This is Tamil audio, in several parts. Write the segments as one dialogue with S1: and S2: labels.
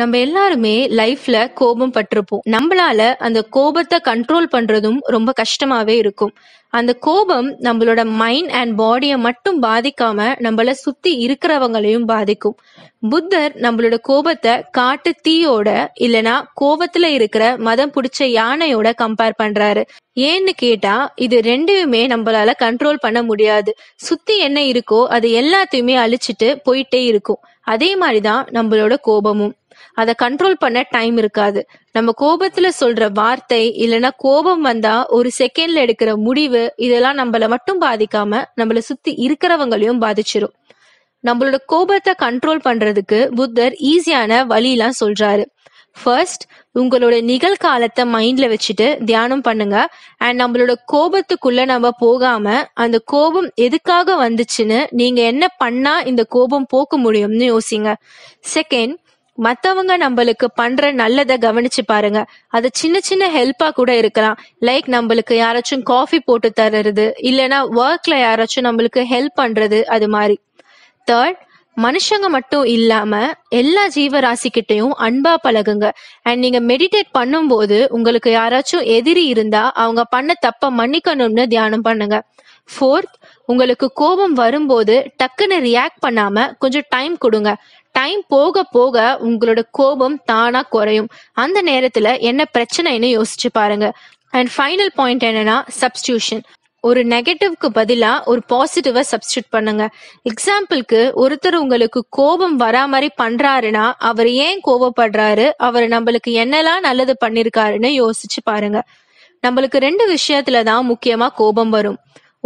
S1: நம்ம எல்லாருமே லைஃப்ல கோபம் பட்டிருப்போம் நம்மளால அந்த கோபத்தை கண்ட்ரோல் பண்றதும் ரொம்ப கஷ்டமாவே இருக்கும் அந்த கோபம் நம்மளோட மைண்ட் அண்ட் பாடியை மட்டும் பாதிக்காம நம்மள சுத்தி இருக்கிறவங்களையும் பாதிக்கும் புத்தர் நம்மளோட கோபத்தை காட்டு தீயோட இல்லனா கோபத்துல இருக்கிற மதம் பிடிச்ச யானையோட கம்பேர் பண்றாரு ஏன்னு கேட்டா இது ரெண்டையுமே நம்மளால கண்ட்ரோல் பண்ண முடியாது சுத்தி என்ன இருக்கோ அது எல்லாத்தையுமே அழிச்சிட்டு போயிட்டே இருக்கும் அதே மாதிரிதான் நம்மளோட கோபமும் அதை கண்ட்ரோல் பண்ண டைம் இருக்காது நம்ம கோபத்துல சொல்ற வார்த்தை இல்லைன்னா கோபம் வந்தா ஒரு செகண்ட்ல எடுக்கிற முடிவு இதெல்லாம் நம்மள மட்டும் பாதிக்காம நம்மள சுத்தி இருக்கிறவங்களையும் பாதிச்சிரும் நம்மளோட கோபத்தை கண்ட்ரோல் பண்றதுக்கு புத்தர் ஈஸியான வழியெல்லாம் சொல்றாரு ஃபர்ஸ்ட் உங்களோட நிகழ்காலத்தை மைண்ட்ல வச்சுட்டு தியானம் பண்ணுங்க அண்ட் நம்மளோட கோபத்துக்குள்ள நம்ம போகாம அந்த கோபம் எதுக்காக வந்துச்சுன்னு நீங்க என்ன பண்ணா இந்த கோபம் போக்க முடியும்னு யோசிங்க செகண்ட் மத்தவங்க நம்மளுக்கு பண்ற நல்லத கவனிச்சு பாருங்க அது சின்ன சின்ன ஹெல்ப்பா கூட இருக்கலாம் லைக் நம்மளுக்கு யாராச்சும் காஃபி போட்டு தர்றது இல்லைன்னா ஒர்க்ல யாராச்சும் நம்மளுக்கு ஹெல்ப் பண்றது அது மாதிரி தேர்ட் மனுஷங்க மட்டும் இல்லாம எல்லா ஜீவராசிக்கிட்டையும் அன்பா பழகுங்க அண்ட் நீங்க மெடிடேட் பண்ணும்போது உங்களுக்கு யாராச்சும் எதிரி இருந்தா அவங்க பண்ண தப்ப மன்னிக்கணும்னு தியானம் பண்ணுங்க ஃபோர்த் உங்களுக்கு கோபம் வரும்போது டக்குன்னு ரியாக்ட் பண்ணாம கொஞ்சம் டைம் கொடுங்க டைம் போக போக உங்களோட கோபம் தானா குறையும் அந்த நேரத்துல என்ன பிரச்சனைன்னு யோசிச்சு பாருங்க அண்ட் ஃபைனல் பாயிண்ட் என்னன்னா சப்ஸ்டியூஷன் ஒரு நெகட்டிவ்க்கு பதிலா ஒரு பாசிட்டிவா சப்ஸ்டியூட் பண்ணுங்க எக்ஸாம்பிளுக்கு ஒருத்தர் உங்களுக்கு கோபம் வரா மாதிரி பண்றாருன்னா அவர் ஏன் கோபப்படுறாரு அவர் நம்மளுக்கு என்னெல்லாம் நல்லது பண்ணிருக்காருன்னு யோசிச்சு பாருங்க நம்மளுக்கு ரெண்டு விஷயத்துல தான் முக்கியமா கோபம் வரும்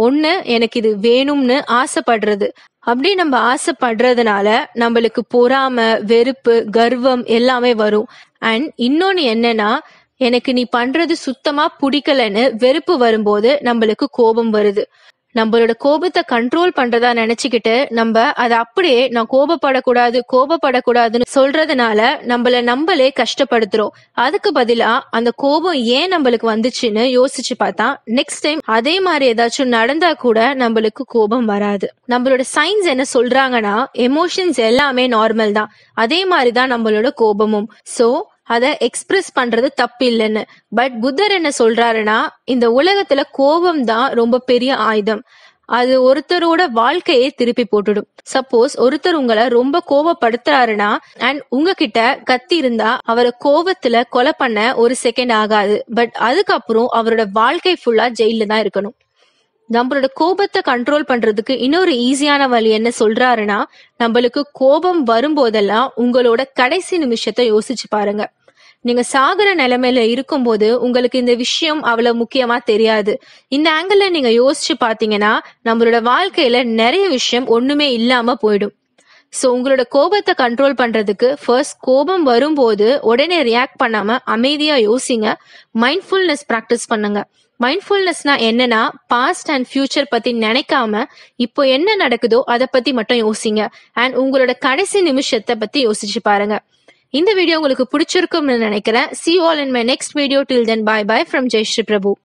S1: ஒண்ணு எனக்கு இது வேணும்னு ஆசைப்படுறது அப்படி நம்ம ஆசைப்படுறதுனால நம்மளுக்கு பொறாம வெறுப்பு கர்வம் எல்லாமே வரும் அண்ட் இன்னொன்னு என்னன்னா எனக்கு நீ பண்றது சுத்தமா பிடிக்கலன்னு வெறுப்பு வரும்போது நம்மளுக்கு கோபம் வருது நம்மளோட கோபத்தை கண்ட்ரோல் பண்றதா நினைச்சுக்கிட்டு நம்ம அதை அப்படியே நான் கோபப்படக்கூடாது கோபப்படக்கூடாதுன்னு சொல்றதுனால நம்மள நம்மளே கஷ்டப்படுத்துறோம் அதுக்கு பதிலா அந்த கோபம் ஏன் நம்மளுக்கு வந்துச்சுன்னு யோசிச்சு பார்த்தா நெக்ஸ்ட் டைம் அதே மாதிரி ஏதாச்சும் நடந்தா கூட நம்மளுக்கு கோபம் வராது நம்மளோட சயின்ஸ் என்ன சொல்றாங்கன்னா எமோஷன்ஸ் எல்லாமே நார்மல் தான் அதே மாதிரி தான் நம்மளோட கோபமும் சோ அதை எக்ஸ்பிரஸ் பண்றது தப்பு இல்லைன்னு பட் புத்தர் என்ன சொல்றாருன்னா இந்த உலகத்துல கோபம் தான் ரொம்ப பெரிய ஆயுதம் அது ஒருத்தரோட வாழ்க்கையை திருப்பி போட்டுடும் சப்போஸ் ஒருத்தர் உங்களை ரொம்ப கோவப்படுத்துறாருன்னா அண்ட் உங்ககிட்ட கத்தி இருந்தா அவரை கோபத்துல கொலை பண்ண ஒரு செகண்ட் ஆகாது பட் அதுக்கப்புறம் அவரோட வாழ்க்கை ஃபுல்லா ஜெயில தான் இருக்கணும் நம்மளோட கோபத்தை கண்ட்ரோல் பண்றதுக்கு இன்னொரு ஈஸியான வழி என்ன சொல்றாருன்னா நம்மளுக்கு கோபம் வரும்போதெல்லாம் உங்களோட கடைசி நிமிஷத்தை யோசிச்சு பாருங்க நீங்க சாகுற நிலைமையில இருக்கும்போது உங்களுக்கு இந்த விஷயம் அவ்வளவு முக்கியமா தெரியாது இந்த ஆங்கிள் நீங்க யோசிச்சு பாத்தீங்கன்னா நம்மளோட வாழ்க்கையில நிறைய விஷயம் ஒண்ணுமே இல்லாம போயிடும் ஸோ உங்களோட கோபத்தை கண்ட்ரோல் பண்றதுக்கு ஃபர்ஸ்ட் கோபம் வரும்போது உடனே ரியாக்ட் பண்ணாம அமைதியா யோசிங்க மைண்ட்ஃபுல்னஸ் ப்ராக்டிஸ் பண்ணுங்க மைண்ட்ஃபுல்னஸ்னா என்னன்னா பாஸ்ட் அண்ட் ஃபியூச்சர் பத்தி நினைக்காம இப்போ என்ன நடக்குதோ அதை பத்தி மட்டும் யோசிங்க அண்ட் உங்களோட கடைசி நிமிஷத்தை பத்தி யோசிச்சு பாருங்க இந்த வீடியோ உங்களுக்கு பிடிச்சிருக்கும்னு நினைக்கிறேன் see all in my next video till then bye bye from Jai Shri Prabhu